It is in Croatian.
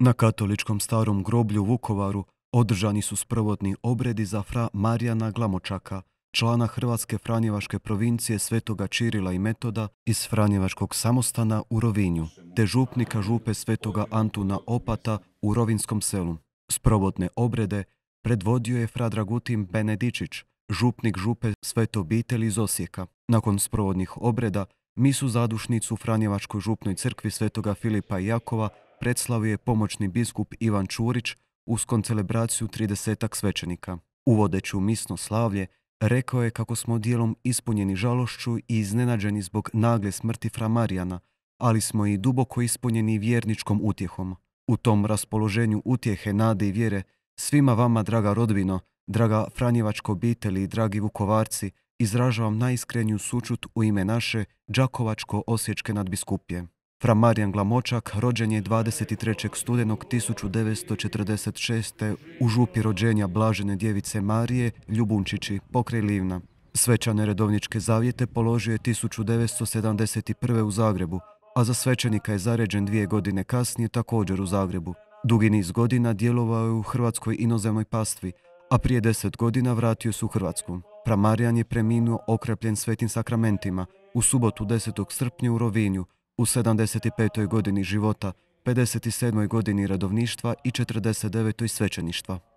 Na katoličkom starom groblju u Vukovaru održani su sprovodni obredi za fra Marijana Glamočaka, člana Hrvatske Franjevaške provincije Svetoga Čirila i Metoda iz Franjevačkog samostana u Rovinju, te župnika župe Svetoga Antuna Opata u Rovinskom selu. Sprovodne obrede predvodio je fra Dragutin Benedičić, župnik župe Svetobitelj iz Osijeka. Nakon sprovodnih obreda, misu zadušnicu u Franjevačkoj župnoj crkvi Svetoga Filipa i Jakova predslavio je pomoćni biskup Ivan Čurić uz koncelebraciju tridesetak svećenika. Uvodeći u misno slavlje, rekao je kako smo dijelom ispunjeni žalošću i iznenađeni zbog nagle smrti Fra Marijana, ali smo i duboko ispunjeni vjerničkom utjehom. U tom raspoloženju utjehe, nade i vjere, svima vama, draga rodbino, draga Franjevačko obitelji i dragi Vukovarci, izražavam najiskreniju sučut u ime naše Đakovačko-Osječke nadbiskupije. Fra Marijan Glamočak rođen je 23. studenog 1946. u župi rođenja Blažene djevice Marije Ljubunčići, pokraj Livna. Svečane redovničke zavijete položio je 1971. u Zagrebu, a za svećenika je zaređen dvije godine kasnije također u Zagrebu. Dugi niz godina djelovao je u Hrvatskoj inozemnoj pastvi, a prije deset godina vratio se u Hrvatsku. Pramarijan je preminuo okrepljen svetim sakramentima u subotu 10. srpnja u Rovinju, u 75. godini života, 57. godini radovništva i 49. svećeništva.